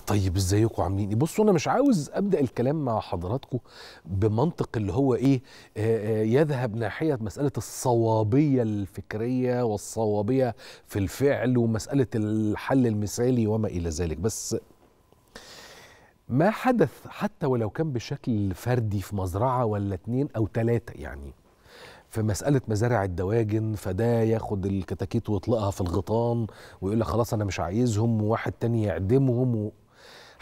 طيب ازيكم عاملين ايه بصوا انا مش عاوز ابدا الكلام مع حضراتكم بمنطق اللي هو ايه آآ آه، آآ آه، يذهب ناحيه مساله الصوابيه الفكريه والصوابيه في الفعل ومساله الحل المثالي وما الى ذلك بس ما حدث حتى ولو كان بشكل فردي في مزرعه ولا اتنين او تلاته يعني في مسألة مزارع الدواجن فده ياخد الكتاكيت ويطلقها في الغيطان ويقول لك خلاص أنا مش عايزهم وواحد تاني يعدمهم و...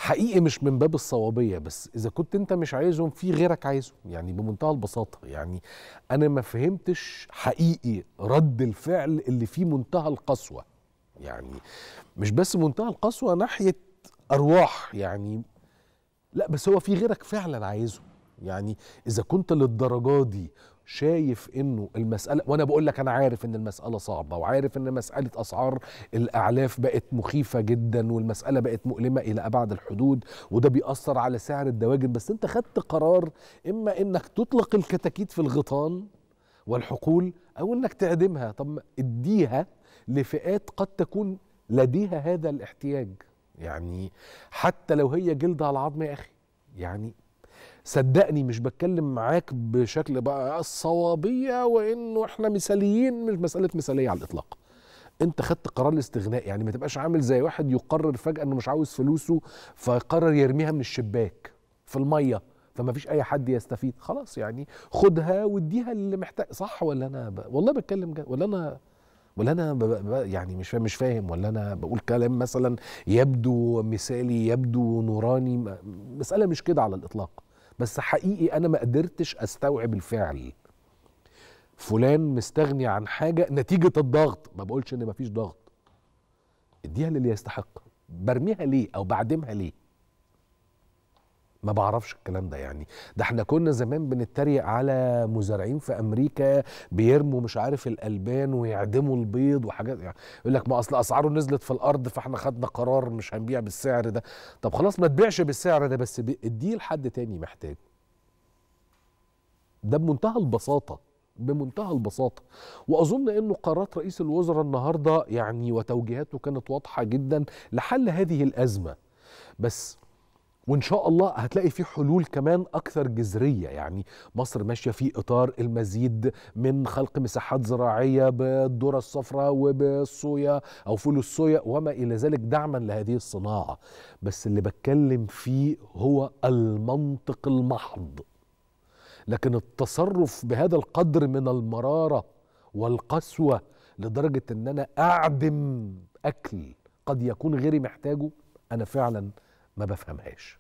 حقيقي مش من باب الصوابيه بس اذا كنت انت مش عايزهم في غيرك عايزهم يعني بمنتهى البساطه يعني انا ما فهمتش حقيقي رد الفعل اللي فيه منتهى القسوه يعني مش بس منتهى القسوه ناحيه ارواح يعني لا بس هو في غيرك فعلا عايزهم يعني اذا كنت للدرجه دي شايف انه المساله وانا بقول لك انا عارف ان المساله صعبه وعارف ان مساله اسعار الاعلاف بقت مخيفه جدا والمساله بقت مؤلمه الى ابعد الحدود وده بيأثر على سعر الدواجن بس انت خدت قرار اما انك تطلق الكتاكيت في الغيطان والحقول او انك تعدمها طب اديها لفئات قد تكون لديها هذا الاحتياج يعني حتى لو هي جلدها على العظم يا اخي يعني صدقني مش بتكلم معاك بشكل بقى الصوابيه وانه احنا مثاليين مش مساله مثاليه على الاطلاق انت خدت قرار الاستغناء يعني ما تبقاش عامل زي واحد يقرر فجاه انه مش عاوز فلوسه فيقرر يرميها من الشباك في الميه فما فيش اي حد يستفيد خلاص يعني خدها واديها اللي محتاج صح ولا انا ب... والله بتكلم جد ولا انا ولا انا ب... ب... يعني مش فاهم مش فاهم ولا انا بقول كلام مثلا يبدو مثالي يبدو نوراني مساله مش كده على الاطلاق بس حقيقي انا ما قدرتش استوعب الفعل فلان مستغني عن حاجه نتيجه الضغط ما بقولش ان مفيش ضغط اديها للي يستحق برميها ليه او بعدمها ليه ما بعرفش الكلام ده يعني ده احنا كنا زمان بنتريق على مزارعين في امريكا بيرموا مش عارف الالبان ويعدموا البيض وحاجات يعني يقول لك ما اصل اسعاره نزلت في الارض فاحنا خدنا قرار مش هنبيع بالسعر ده طب خلاص ما تبيعش بالسعر ده بس اديه لحد تاني محتاج ده بمنتهى البساطه بمنتهى البساطة وأظن أنه قرارات رئيس الوزراء النهاردة يعني وتوجيهاته كانت واضحة جدا لحل هذه الأزمة بس وان شاء الله هتلاقي في حلول كمان اكثر جذريه يعني مصر ماشيه في اطار المزيد من خلق مساحات زراعيه بالذره الصفراء وبالصويا او فول الصويا وما الى ذلك دعما لهذه الصناعه بس اللي بتكلم فيه هو المنطق المحض لكن التصرف بهذا القدر من المراره والقسوه لدرجه ان انا اعدم اكل قد يكون غيري محتاجه انا فعلا ما بفهمهاش